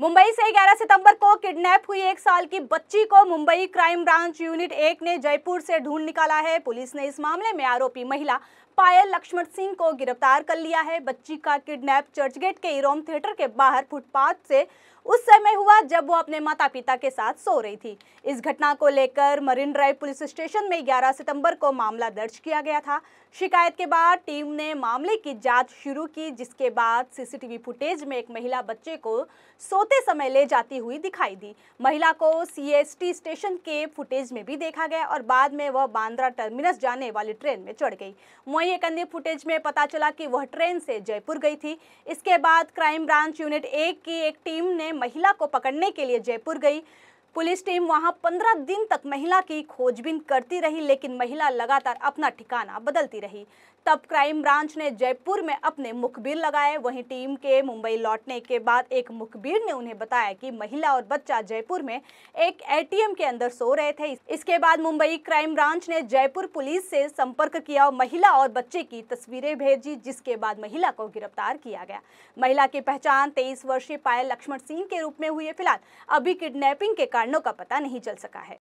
मुंबई से 11 सितंबर को किडनैप हुई एक साल की बच्ची को मुंबई क्राइम ब्रांच यूनिट एक ने जयपुर से ढूंढ निकाला है पुलिस ने इस मामले में आरोपी महिला पायल लक्ष्मण सिंह को गिरफ्तार कर लिया है बच्ची का किडनैप चर्चगेट के इरोम थिएटर के बाहर फुटपाथ से उस समय रात जब वो अपने माता पिता के साथ सो रही थी इस घटना को लेकर मरीन ड्राइव पुलिस स्टेशन में 11 सितंबर को मामला दर्ज किया गया था शिकायत के बाद टीम ने मामले की जांच शुरू की जिसके बाद सीसीटीवी फुटेज में एक महिला बच्चे को सोते समय ले जाती हुई दिखाई दी महिला को सीएसटी स्टेशन के फुटेज में भी देखा गया और बाद में वह बांद्रा टर्मिनस जाने वाली ट्रेन में चढ़ गई वहीं एक अन्य फुटेज में पता चला कि वह ट्रेन से जयपुर गई थी इसके बाद क्राइम ब्रांच यूनिट एक की एक टीम ने महिला को पकड़ पकड़ने के लिए जयपुर गई पुलिस टीम वहां 15 दिन तक महिला की खोजबीन करती रही लेकिन महिला लगातार अपना ठिकाना बदलती रही तब क्राइम ब्रांच ने जयपुर में अपने मुखबिर लगाए वहीं टीम के मुंबई लौटने के बाद एक मुखबिर ने उन्हें बताया कि महिला और बच्चा जयपुर में एक एटीएम के अंदर सो रहे थे इसके बाद मुंबई क्राइम ब्रांच ने जयपुर पुलिस से संपर्क किया और महिला और बच्चे की तस्वीरें भेजी जिसके बाद महिला को गिरफ्तार किया गया महिला की पहचान तेईस वर्षीय पायल लक्ष्मण सिंह के रूप में हुई है फिलहाल अभी किडनेपिंग के कारण कारणों का पता नहीं चल सका है